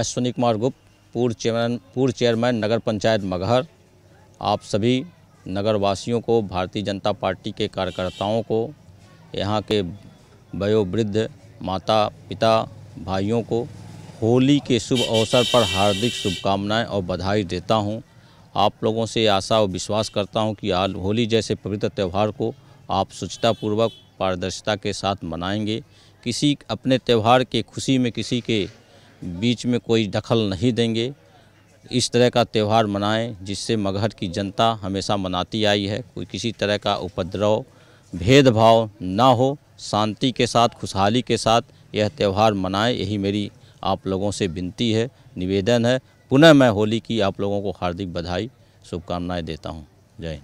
अश्विनी कुमार गुप्त पूर्व चेयरमैन पूर्व चेयरमैन नगर पंचायत मगहर आप सभी नगरवासियों को भारतीय जनता पार्टी के कार्यकर्ताओं को यहाँ के वयोवृद्ध माता पिता भाइयों को होली के शुभ अवसर पर हार्दिक शुभकामनाएं और बधाई देता हूं। आप लोगों से आशा और विश्वास करता हूं कि आज होली जैसे पवित्र त्यौहार को आप पूर्वक पारदर्शिता के साथ मनाएंगे किसी अपने त्यौहार के खुशी में किसी के बीच में कोई दखल नहीं देंगे इस तरह का त्यौहार मनाएं जिससे मगहर की जनता हमेशा मनाती आई है कोई किसी तरह का उपद्रव भेदभाव ना हो शांति के साथ खुशहाली के साथ यह त्यौहार मनाएं यही मेरी आप लोगों से विनती है निवेदन है पुनः मैं होली की आप लोगों को हार्दिक बधाई शुभकामनाएं देता हूँ जय